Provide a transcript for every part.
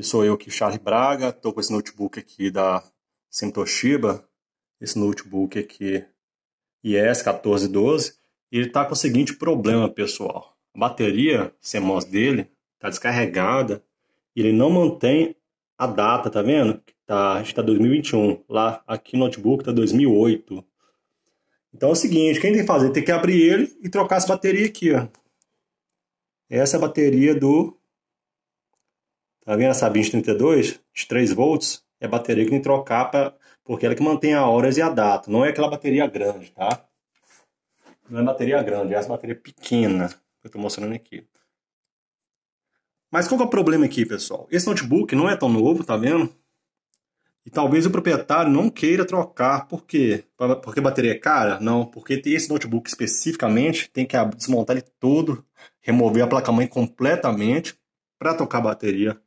sou eu aqui, Charles Braga, estou com esse notebook aqui da Sentoshiba, esse notebook aqui IS 1412, e ele está com o seguinte problema, pessoal. A bateria CMOS dele está descarregada, e ele não mantém a data, tá vendo? Tá, a gente está 2021, lá aqui no notebook está 2008. Então é o seguinte, quem tem que fazer? Tem que abrir ele e trocar essa bateria aqui, ó. Essa é a bateria do Tá vendo essa 2032 de 3 volts? É a bateria que tem que trocar pra, porque ela é que mantém a horas e a data. Não é aquela bateria grande, tá? Não é bateria grande, é essa bateria pequena que eu estou mostrando aqui. Mas qual é o problema aqui, pessoal? Esse notebook não é tão novo, tá vendo? E talvez o proprietário não queira trocar. Por quê? Porque a bateria é cara? Não, porque esse notebook especificamente tem que desmontar ele todo, remover a placa-mãe completamente para trocar a bateria.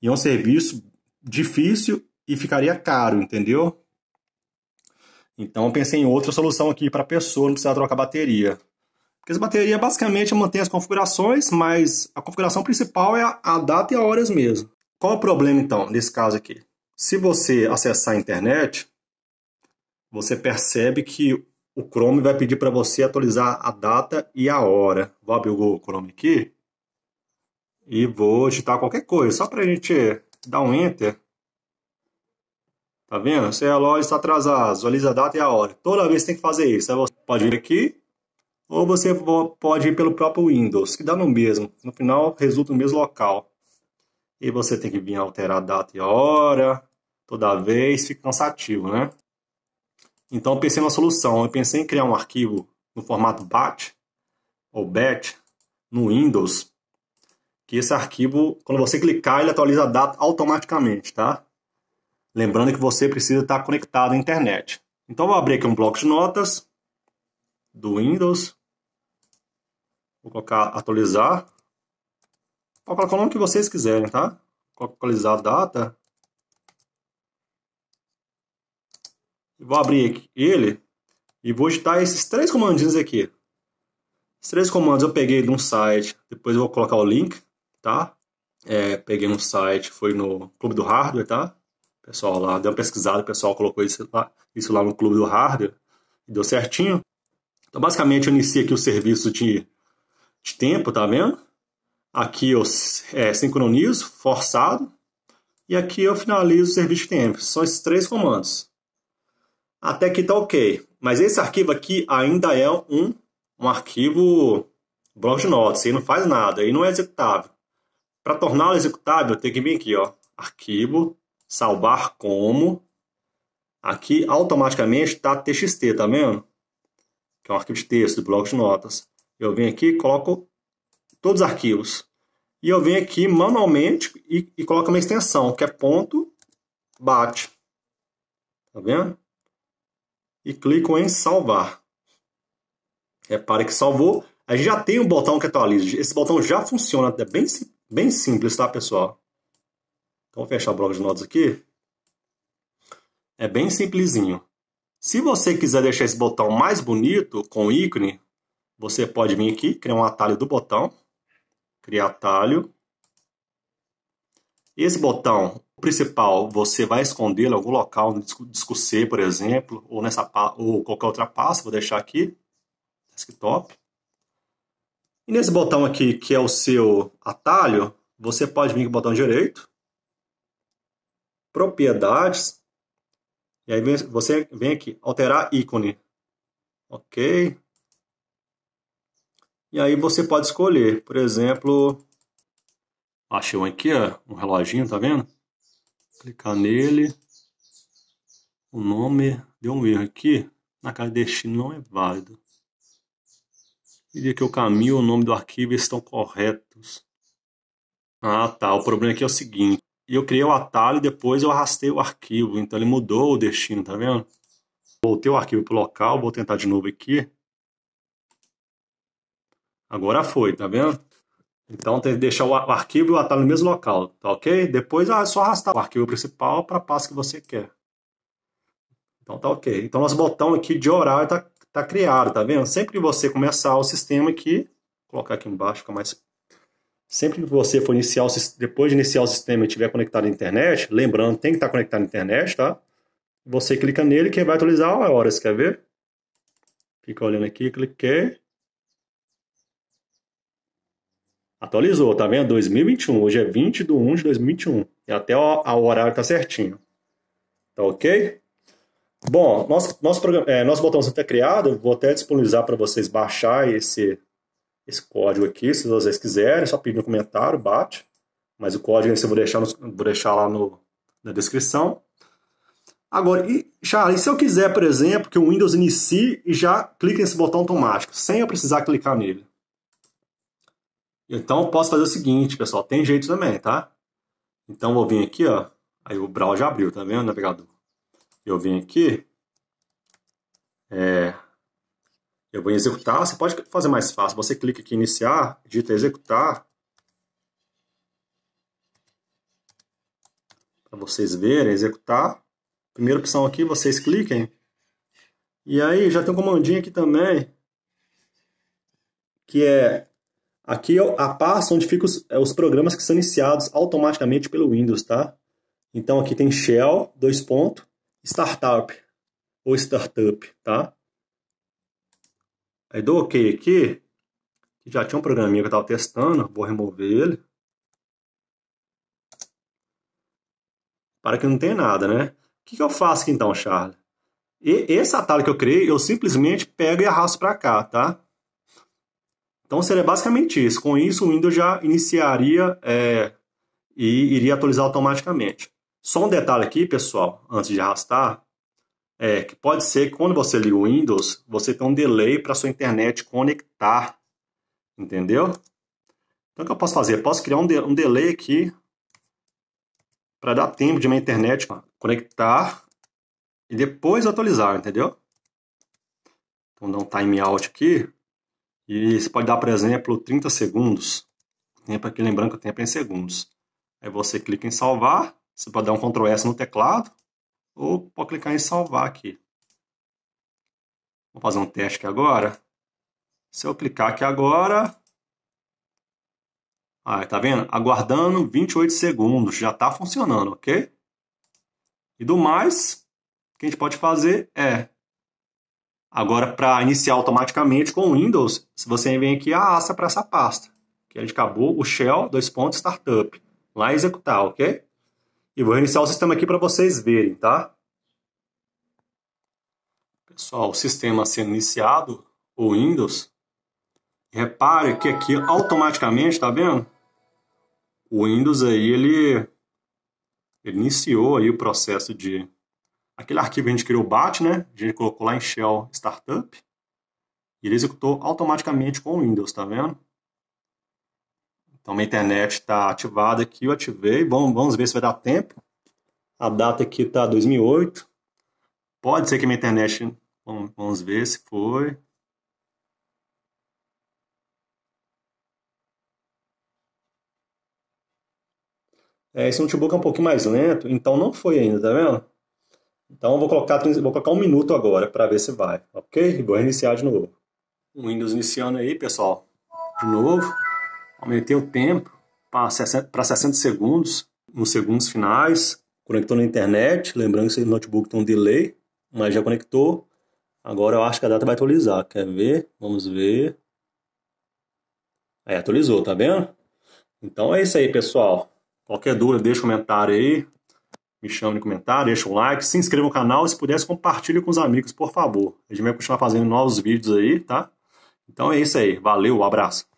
E é um serviço difícil e ficaria caro, entendeu? Então eu pensei em outra solução aqui para a pessoa não precisar trocar bateria. Porque as baterias basicamente mantém as configurações, mas a configuração principal é a data e a horas mesmo. Qual é o problema então nesse caso aqui? Se você acessar a internet, você percebe que o Chrome vai pedir para você atualizar a data e a hora. Vou abrir o Chrome aqui. E vou digitar qualquer coisa, só para a gente dar um Enter. Tá vendo? é a loja está atrasada, visualiza a data e a hora. Toda vez tem que fazer isso. você pode ir aqui, ou você pode ir pelo próprio Windows, que dá no mesmo. No final, resulta no mesmo local. E você tem que vir alterar a data e a hora, toda vez, fica cansativo, né? Então, pensei numa solução. Eu pensei em criar um arquivo no formato BAT, ou BAT, no Windows, que esse arquivo, quando você clicar, ele atualiza a data automaticamente, tá? Lembrando que você precisa estar conectado à internet. Então, vou abrir aqui um bloco de notas do Windows. Vou colocar atualizar. Vou colocar o nome que vocês quiserem, tá? Vou atualizar a data. Vou abrir aqui ele e vou digitar esses três comandinhos aqui. Os três comandos eu peguei de um site, depois eu vou colocar o link tá? É, peguei um site, foi no Clube do Hardware, tá? pessoal lá deu uma pesquisada, o pessoal colocou isso lá, isso lá no Clube do Hardware e deu certinho. Então, basicamente, eu inicio aqui o serviço de, de tempo, tá vendo? Aqui eu é, sincronizo, forçado, e aqui eu finalizo o serviço de tempo. São esses três comandos. Até que tá ok. Mas esse arquivo aqui ainda é um, um arquivo bloco de notas, aí não faz nada, aí não é executável. Para torná-lo executável, tem que vir aqui, ó, arquivo, salvar como. Aqui automaticamente está txt, tá vendo? Que é um arquivo de texto, bloco de notas. Eu venho aqui coloco todos os arquivos. E eu venho aqui manualmente e, e coloco uma extensão, que é ponto bat, Tá vendo? E clico em salvar. Repare que salvou. A gente já tem um botão que atualiza. Esse botão já funciona, é bem simples Bem simples, tá, pessoal? Então, vou fechar o bloco de notas aqui. É bem simplesinho. Se você quiser deixar esse botão mais bonito, com ícone, você pode vir aqui, criar um atalho do botão. Criar atalho. Esse botão principal, você vai escondê-lo em algum local, no disco, C, por exemplo, ou, nessa, ou qualquer outra pasta, vou deixar aqui, desktop. E nesse botão aqui, que é o seu atalho, você pode vir com o botão direito, propriedades, e aí você vem aqui, alterar ícone. Ok. E aí você pode escolher, por exemplo, achei um aqui, ó, um reloginho, tá vendo? Clicar nele, o nome, deu um erro aqui, na cara de destino não é válido diria que o caminho e o nome do arquivo estão corretos. Ah, tá. O problema aqui é o seguinte. Eu criei o atalho e depois eu arrastei o arquivo. Então ele mudou o destino, tá vendo? Voltei o arquivo para o local. Vou tentar de novo aqui. Agora foi, tá vendo? Então tem que deixar o arquivo e o atalho no mesmo local, tá ok? Depois ah, é só arrastar o arquivo principal para a pasta que você quer. Então tá ok. Então nosso botão aqui de horário está está criado, tá vendo? Sempre que você começar o sistema aqui, vou colocar aqui embaixo, fica mais... Sempre que você for iniciar, o, depois de iniciar o sistema e tiver conectado à internet, lembrando, tem que estar tá conectado à internet, tá? Você clica nele, quem vai atualizar é a hora, você quer ver? Fica olhando aqui, cliquei. Atualizou, tá vendo? 2021, hoje é 20 de 1 de 2021. E até o, o horário tá certinho. Tá ok? Bom, nosso nós, é, nosso botãozinho está é criado, vou até disponibilizar para vocês baixar esse, esse código aqui, se vocês quiserem, só pedir no um comentário, bate. Mas o código eu vou deixar, no, vou deixar lá no, na descrição. Agora, e, Charles, se eu quiser, por exemplo, que o Windows inicie e já clique nesse botão automático, sem eu precisar clicar nele? Então, eu posso fazer o seguinte, pessoal, tem jeito também, tá? Então, vou vir aqui, ó, aí o Browser já abriu, tá vendo, navegador? eu vim aqui, é, eu vou executar. Você pode fazer mais fácil. Você clica aqui em iniciar, digita executar. Para vocês verem, executar. Primeira opção aqui, vocês cliquem. E aí já tem um comandinho aqui também. Que é Aqui é a pasta onde ficam os, é, os, programas que são iniciados automaticamente pelo Windows, tá? Então aqui tem shell, dois pontos, startup ou startup, tá? Aí dou OK aqui. Já tinha um programinha que eu estava testando, vou remover ele. Para que não tenha nada, né? O que, que eu faço aqui então, Charles? E esse atalho que eu criei, eu simplesmente pego e arrasto para cá, tá? Então seria basicamente isso. Com isso, o Windows já iniciaria é, e iria atualizar automaticamente. Só um detalhe aqui, pessoal, antes de arrastar, é que pode ser que quando você liga o Windows, você tem um delay para sua internet conectar, entendeu? Então o que eu posso fazer? Eu posso criar um, de um delay aqui para dar tempo de minha internet conectar e depois atualizar, entendeu? Então dá um time out aqui e você pode dar, por exemplo, 30 segundos. Tempo aqui, lembrando que o tempo é em segundos. Aí você clica em salvar você pode dar um Ctrl S no teclado ou pode clicar em salvar aqui. Vou fazer um teste aqui agora. Se eu clicar aqui agora... Ah, tá vendo? Aguardando 28 segundos. Já está funcionando, ok? E do mais, o que a gente pode fazer é... Agora, para iniciar automaticamente com o Windows, se você vem aqui, arrasta ah, para essa pasta. Que a gente acabou o shell, dois pontos, startup. Lá executar, ok? E vou reiniciar o sistema aqui para vocês verem, tá? Pessoal, o sistema sendo iniciado, o Windows, repare que aqui automaticamente, tá vendo? O Windows aí, ele, ele iniciou aí o processo de... Aquele arquivo que a gente criou, BAT, né? A gente colocou lá em Shell Startup. E ele executou automaticamente com o Windows, tá vendo? Então, minha internet está ativada aqui, eu ativei. vamos ver se vai dar tempo. A data aqui está 2008. Pode ser que a minha internet... vamos ver se foi. É, esse notebook é um pouquinho mais lento, então não foi ainda, tá vendo? Então vou colocar, vou colocar um minuto agora para ver se vai, ok? Vou reiniciar de novo. O Windows iniciando aí, pessoal. De novo. Aumentei o tempo para 60, segundos, nos segundos finais. Conectou na internet, lembrando que esse notebook tem um delay, mas já conectou. Agora eu acho que a data vai atualizar. Quer ver? Vamos ver. Aí atualizou, tá vendo? Então é isso aí, pessoal. Qualquer dúvida, deixa um comentário aí. Me chama de comentário, deixa um like, se inscreva no canal. Se pudesse, compartilhe com os amigos, por favor. A gente vai continuar fazendo novos vídeos aí, tá? Então é isso aí. Valeu, um abraço.